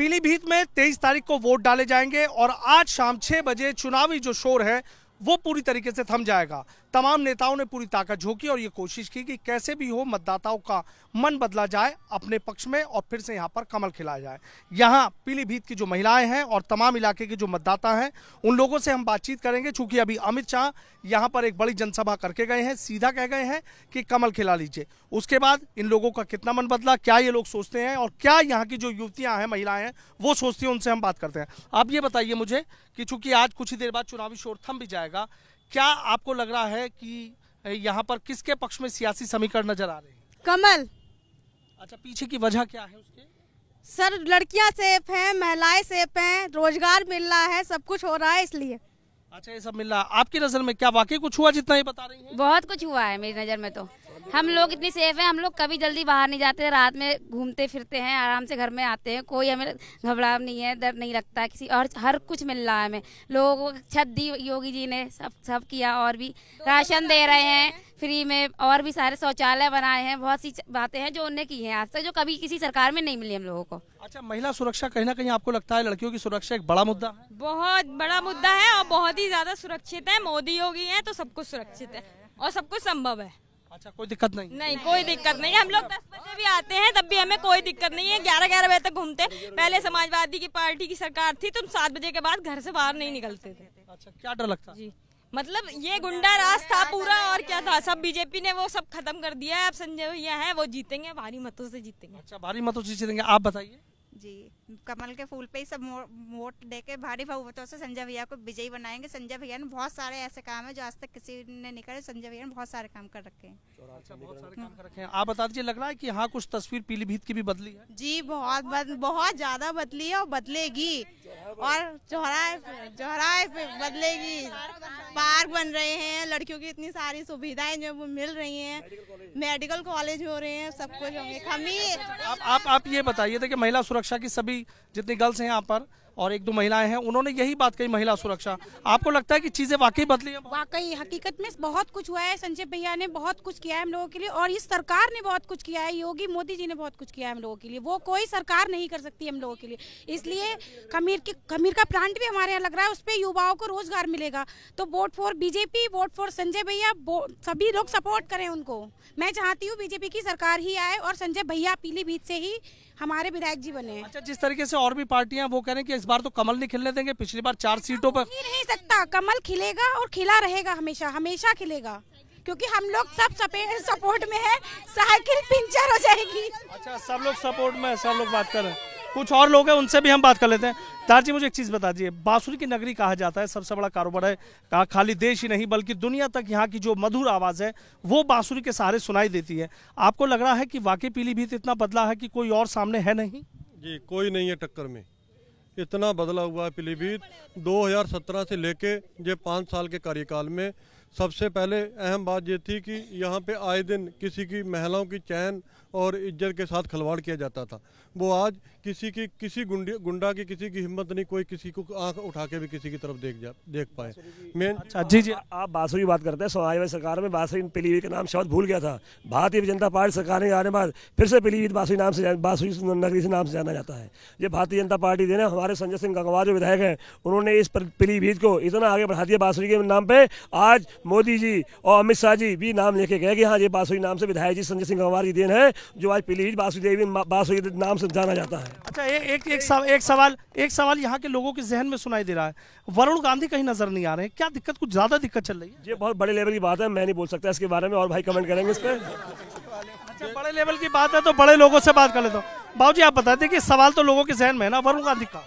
पीलीभीत में तेईस तारीख को वोट डाले जाएंगे और आज शाम छह बजे चुनावी जो शोर है वो पूरी तरीके से थम जाएगा तमाम नेताओं ने पूरी ताकत झोंकी और ये कोशिश की कि कैसे भी हो मतदाताओं का मन बदला जाए अपने पक्ष में और फिर से यहाँ पर कमल खिलाया जाए यहाँ पीलीभीत की जो महिलाएं हैं और तमाम इलाके के जो मतदाता हैं उन लोगों से हम बातचीत करेंगे चूंकि अभी अमित शाह यहाँ पर एक बड़ी जनसभा करके गए हैं सीधा कह गए हैं कि कमल खिला लीजिए उसके बाद इन लोगों का कितना मन बदला क्या ये लोग सोचते हैं और क्या यहाँ की जो युवतियाँ हैं महिलाएं हैं वो सोचती हैं उनसे हम बात करते हैं आप ये बताइए मुझे कि चूंकि आज कुछ ही देर बाद चुनावी शोर थम भी जाएगा क्या आपको लग रहा है कि यहाँ पर किसके पक्ष में सियासी समीकरण नजर आ रहे हैं कमल अच्छा पीछे की वजह क्या है उसके सर लड़कियाँ सेफ हैं महिलाएं सेफ हैं रोजगार मिल रहा है सब कुछ हो रहा है इसलिए अच्छा ये सब मिल रहा है आपकी नज़र में क्या वाकई कुछ हुआ जितना ये बता रही है बहुत कुछ हुआ है मेरी नज़र में तो हम लोग इतनी सेफ हैं हम लोग कभी जल्दी बाहर नहीं जाते रात में घूमते फिरते हैं आराम से घर में आते हैं कोई हमें घबराव नहीं है डर नहीं लगता किसी और हर कुछ मिल रहा है हमें लोगों को छत दी योगी जी ने सब सब किया और भी राशन दे रहे हैं फ्री में और भी सारे शौचालय बनाए हैं बहुत सी बातें हैं जो उनने की हैं आज तक जो कभी किसी सरकार में नहीं मिली हम लोगों को अच्छा महिला सुरक्षा कहीं ना कहीं आपको लगता है लड़कियों की सुरक्षा एक बड़ा मुद्दा है बहुत बड़ा मुद्दा है और बहुत ही ज्यादा सुरक्षित है मोदी योगी है तो सब कुछ सुरक्षित है और सब कुछ संभव है अच्छा कोई दिक्कत नहीं नहीं कोई दिक्कत नहीं हम लोग दस बजे भी आते हैं तब भी हमें कोई दिक्कत नहीं है ग्यारह ग्यारह बजे तक घूमते पहले समाजवादी की पार्टी की सरकार थी तो सात बजे के बाद घर से बाहर नहीं निकलते थे अच्छा क्या डर लगता जी मतलब ये गुंडा राज था पूरा और क्या था सब बीजेपी ने वो सब खत्म कर दिया है अब संजय भैया है वो जीतेंगे भारी मतों से जीतेंगे अच्छा भारी मतों से जीतेंगे आप बताइए जी कमल के फूल पे ही सब वोट मो, देके भारी बहुमतों से संजय भैया को विजयी बनाएंगे संजय भैया ने बहुत सारे ऐसे काम है जो आज तक किसी ने नहीं करे संजय भैया ने बहुत सारे काम कर रखे हैं अच्छा, आप बता दीजिए लग रहा है कि हाँ कुछ तस्वीर पीलीभीत की भी बदली है जी बहुत बद, बहुत ज्यादा बदली है और बदलेगी और चौराहे चौराहे बदलेगी पार्क बन रहे हैं लड़कियों की इतनी सारी सुविधाएं जो मिल रही है मेडिकल कॉलेज हो रहे हैं सब कुछ होंगे आप आप ये बताइए थे कि महिला सुरक्षा सुरक्षा की सभी जितनी गर्ल्स हैं यहाँ पर और एक दो महिलाएं हैं उन्होंने यही बात कही महिला सुरक्षा आपको लगता है कि चीजें वाकई बदली हैं वाकई हकीकत में बहुत कुछ हुआ है संजय भैया ने बहुत कुछ किया है हम लोगों के लिए और इस सरकार ने बहुत कुछ किया है योगी मोदी जी ने बहुत कुछ किया है हम लोगों के लिए वो कोई सरकार नहीं कर सकती हम लोगों के लिए इसलिए खमीर की खमीर का प्लांट भी हमारे यहाँ लग रहा है उस पर युवाओं को रोजगार मिलेगा तो vote for BJP vote for Sanjay भैया सभी लोग सपोर्ट करें उनको मैं चाहती हूँ बीजेपी की सरकार ही आए और संजय भैया पीलीभीत से ही हमारे विधायक जी बने अच्छा जिस तरीके से और भी पार्टियां वो कह रहे हैं कि इस बार तो कमल नहीं खिलने देंगे पिछली बार चार सीटों पर नहीं सकता कमल खिलेगा और खिला रहेगा हमेशा हमेशा खिलेगा क्योंकि हम लोग सब सपोर्ट में है साइकिल पिंचर हो जाएगी अच्छा सब लोग सपोर्ट में सब लोग बात कर रहे हैं कुछ और लोग हैं उनसे भी हम बात कर लेते हैं दार जी मुझे एक चीज़ बता दीजिए बांसुरी की नगरी कहा जाता है सबसे बड़ा कारोबार है कहा खाली देश ही नहीं बल्कि दुनिया तक यहाँ की जो मधुर आवाज़ है वो बांसुरी के सहारे सुनाई देती है आपको लग रहा है कि वाकई पीलीभीत इतना बदला है कि कोई और सामने है नहीं जी कोई नहीं है टक्कर में इतना बदला हुआ है पीलीभीत 2017 से लेके ये पाँच साल के कार्यकाल में सबसे पहले अहम बात ये थी कि यहाँ पे आए दिन किसी की महिलाओं की चैन और इज्जत के साथ खलवाड़ किया जाता था वो आज किसी की किसी गुंडी गुंडा की किसी की हिम्मत नहीं कोई किसी को आंख उठा के भी किसी की तरफ देख जा देख पाए मेन अच्छा जी जी आप बासुरी बात करते हैं सोहाय सरकार में बासुरी पीलीभीत का नाम शब्द भूल गया था भारतीय जनता पार्टी सरकार में आने बाद फिर से पीलीभीत बासुरी नाम से बासुरी नगरी से नाम से जाना जाता है ये भारतीय जनता पार्टी देना हमारे संजय सिंह गंगवार जो विधायक हैं उन्होंने इस पीलीभीत को इतना आगे बढ़ा दिया बासुरी के नाम पर आज मोदी जी और अमित शाह जी भी नाम लेके गए कि हाँ ये बासुई नाम से विधायक जी संजय सिंह गंवार की देन है जो आज पीलीभीत देवी बासुई नाम से जाना जाता है अच्छा ए, एक एक सवाल एक सवाल एक सवाल यहाँ के लोगों के जहन में सुनाई दे रहा है वरुण गांधी कहीं नजर नहीं आ रहे हैं क्या दिक्कत कुछ ज्यादा दिक्कत चल रही है ये बहुत बड़े लेवल की बात है मैं नहीं बोल सकता इसके बारे में और भाई कमेंट करेंगे इस पर अच्छा बड़े लेवल की बात है तो बड़े लोगों से बात कर लेता हूँ बाबू जी आप बताते कि सवाल तो लोगों के जहन में है ना वरुण गांधी का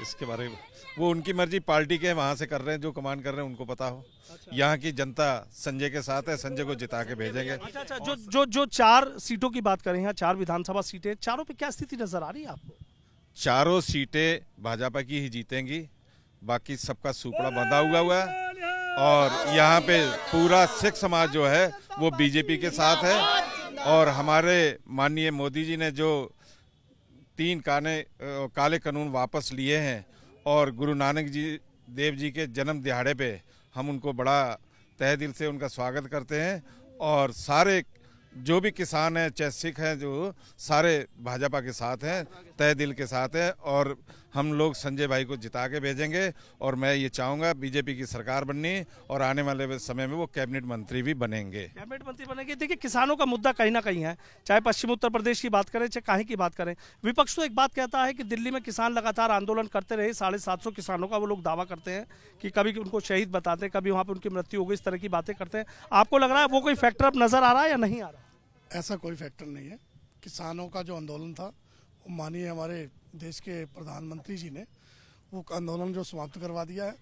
इसके बारे में वो उनकी मर्जी पार्टी के वहाँ से कर रहे हैं जो कमांड कर रहे हैं उनको पता हो अच्छा। यहाँ की जनता संजय के साथ है संजय को जिता के भेजेंगे अच्छा अच्छा जो जो जो चार सीटों की बात करें यहाँ चार विधानसभा सीटें चारों पे क्या स्थिति नजर आ रही है आपको चारों सीटें भाजपा की ही जीतेंगी बाकी सबका सुपड़ा बंधा हुआ हुआ है और यहाँ पे पूरा सिख समाज जो है वो बीजेपी के साथ है और हमारे माननीय मोदी जी ने जो तीन काने काले कानून वापस लिए हैं और गुरु नानक जी देव जी के जन्म दिहाड़े पे हम उनको बड़ा तह दिल से उनका स्वागत करते हैं और सारे जो भी किसान हैं चाहे सिख हैं जो सारे भाजपा के साथ हैं तय दिल के साथ है और हम लोग संजय भाई को जिता के भेजेंगे और मैं ये चाहूँगा बीजेपी की सरकार बननी और आने वाले समय में वो कैबिनेट मंत्री भी बनेंगे कैबिनेट मंत्री बनेंगे देखिए किसानों का मुद्दा कहीं ना कहीं है चाहे पश्चिम उत्तर प्रदेश की बात करें चाहे कहीं की बात करें विपक्ष तो एक बात कहता है कि दिल्ली में किसान लगातार आंदोलन करते रहे साढ़े सात सौ किसानों का वो लोग दावा करते हैं कि कभी उनको शहीद बताते हैं कभी वहाँ पर उनकी मृत्यु हो गई इस तरह की बातें करते हैं आपको लग रहा है वो कोई फैक्टर अब नजर आ रहा है या नहीं आ रहा ऐसा कोई फैक्टर नहीं है किसानों का जो आंदोलन था माननीय हमारे देश के प्रधानमंत्री जी ने वो आंदोलन जो समाप्त करवा दिया है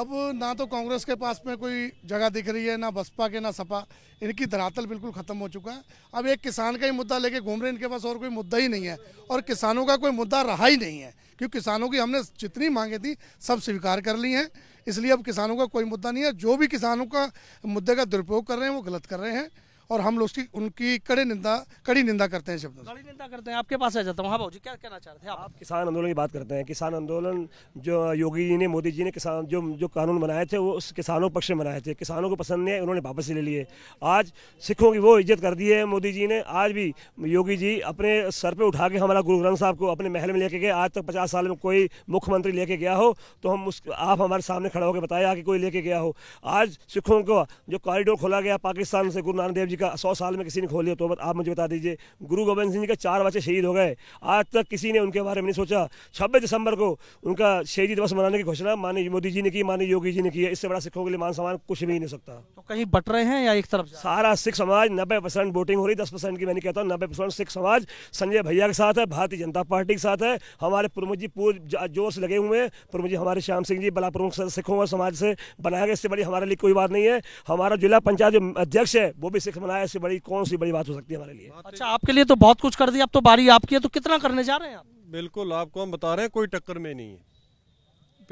अब ना तो कांग्रेस के पास में कोई जगह दिख रही है ना बसपा के ना सपा इनकी धरातल बिल्कुल ख़त्म हो चुका है अब एक किसान का ही मुद्दा लेके घूम रहे इनके पास और कोई मुद्दा ही नहीं है और किसानों का कोई मुद्दा रहा ही नहीं है क्योंकि किसानों की हमने जितनी मांगे थी सब स्वीकार कर ली हैं इसलिए अब किसानों का कोई मुद्दा नहीं है जो भी किसानों का मुद्दे का दुरुपयोग कर रहे हैं वो गलत कर रहे हैं और हम लोग उनकी कड़े निंदा कड़ी निंदा करते हैं शब्दों कड़ी निंदा करते हैं आपके पास आ जाता हूँ भाजी हाँ क्या कहना चाहते हैं आप? आप किसान आंदोलन की बात करते हैं किसान आंदोलन जो योगी जी ने मोदी जी ने किसान जो जो कानून बनाए थे वो उस किसानों पक्ष में बनाए थे किसानों को पसंद नहीं है उन्होंने वापस ले लिए आज सिखों की वो इज्जत कर दी है मोदी जी ने आज भी योगी जी अपने सर पर उठा के हमारा गुरु ग्रंथ साहब को अपने महल में लेके गए आज तक पचास साल में कोई मुख्यमंत्री लेके गया हो तो हम उस आप हमारे सामने खड़ा होकर बताया कि कोई लेके गया हो आज सिखों को जो कॉरिडोर खोला गया पाकिस्तान से गुरु नानक देव जी का सौ साल में किसी ने खोल लिया तो आप मुझे बता दीजिए गुरु गोविंद सिंह जी के चार बच्चे शहीद हो गए आज तक किसी ने उनके बारे में नहीं सोचा छब्बीस दिसंबर को उनका शहीदी दिवस मनाने की घोषणा माननीय मोदी जी ने की माननीय योगी जी ने की है इससे बड़ा सिखों के लिए मान सम्मान कुछ भी नहीं सकता तो कहीं बट रहे हैं या एक तरफ सारा सिख समाज नब्बे परसेंट वोटिंग हो रही दस परसेंट की मैंने कहता हूँ नब्बे परसेंट सिख समाज संजय भैया के साथ है भारतीय जनता पार्टी के साथ है हमारे प्रमुख जी पूर्व जोश लगे हुए हैं प्रमुख जी हमारे श्याम सिंह जी बला प्रमुख सिखों और समाज से बनाया गया इससे बड़ी हमारे लिए कोई बात नहीं है हमारा जिला पंचायत जो अध्यक्ष है वो भी सिख बनाया इससे बड़ी कौन सी बड़ी बात हो सकती है हमारे लिए अच्छा आपके लिए तो बहुत कुछ कर दिया अब तो बारी आपकी है तो कितना करने जा रहे हैं आप बिल्कुल आपको हम बता रहे हैं कोई टक्कर में नहीं है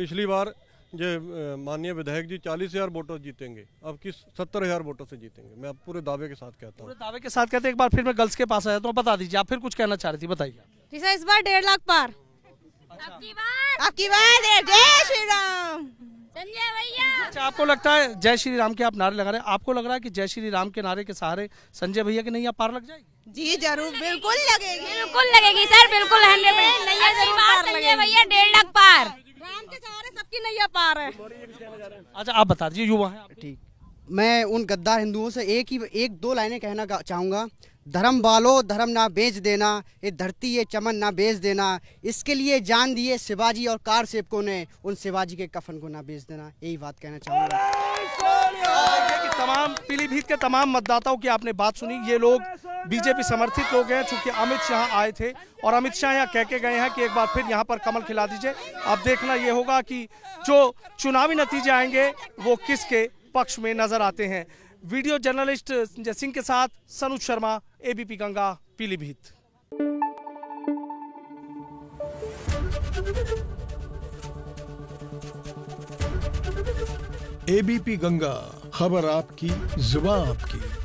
पिछली बार जो माननीय विधायक जी चालीस हजार वोटों जीतेंगे अब किस सत्तर हजार वोटों से जीतेंगे मैं आप पूरे दावे के साथ कहता हूँ दावे के साथ कहते हैं एक बार फिर मैं गर्ल्स के पास आया तो बता दीजिए आप फिर कुछ कहना चाह रही थी बताइए जी सर इस बार डेढ़ लाख पार अच्छा। आपकी बार आपकी बार जय श्री राम संजय भैया अच्छा आपको लगता है जय श्री राम के आप नारे लगा रहे हैं आपको लग रहा है कि जय श्री राम के नारे के सहारे संजय भैया की नैया पार लग जाएगी जी जरूर बिल्कुल लगेगी बिल्कुल लगेगी सर बिल्कुल नैया जरूर पार भैया डेढ़ लाख पार राम के सहारे सबकी नैया पार है अच्छा आप बता दीजिए युवा है ठीक मैं उन गद्दा हिंदुओं से एक ही एक दो लाइनें कहना चाहूँगा धर्म बालो धर्म ना बेच देना ये धरती ये चमन ना बेच देना इसके लिए जान दिए शिवाजी और कार सेवकों ने उन शिवाजी के कफन को ना बेच देना यही बात कहना चाहूंगा तमाम पीलीभीत के तमाम मतदाताओं की आपने बात सुनी ये लोग बीजेपी समर्थित लोग हैं चूंकि अमित शाह आए थे और अमित शाह यहाँ कह के गए हैं कि एक बार फिर यहाँ पर कमल खिला दीजिए अब देखना ये होगा कि जो चुनावी नतीजे आएंगे वो किसके पक्ष में नजर आते हैं वीडियो जर्नलिस्ट संजय सिंह के साथ सनु शर्मा एबीपी गंगा पीलीभीत एबीपी गंगा खबर आपकी जुबा आपकी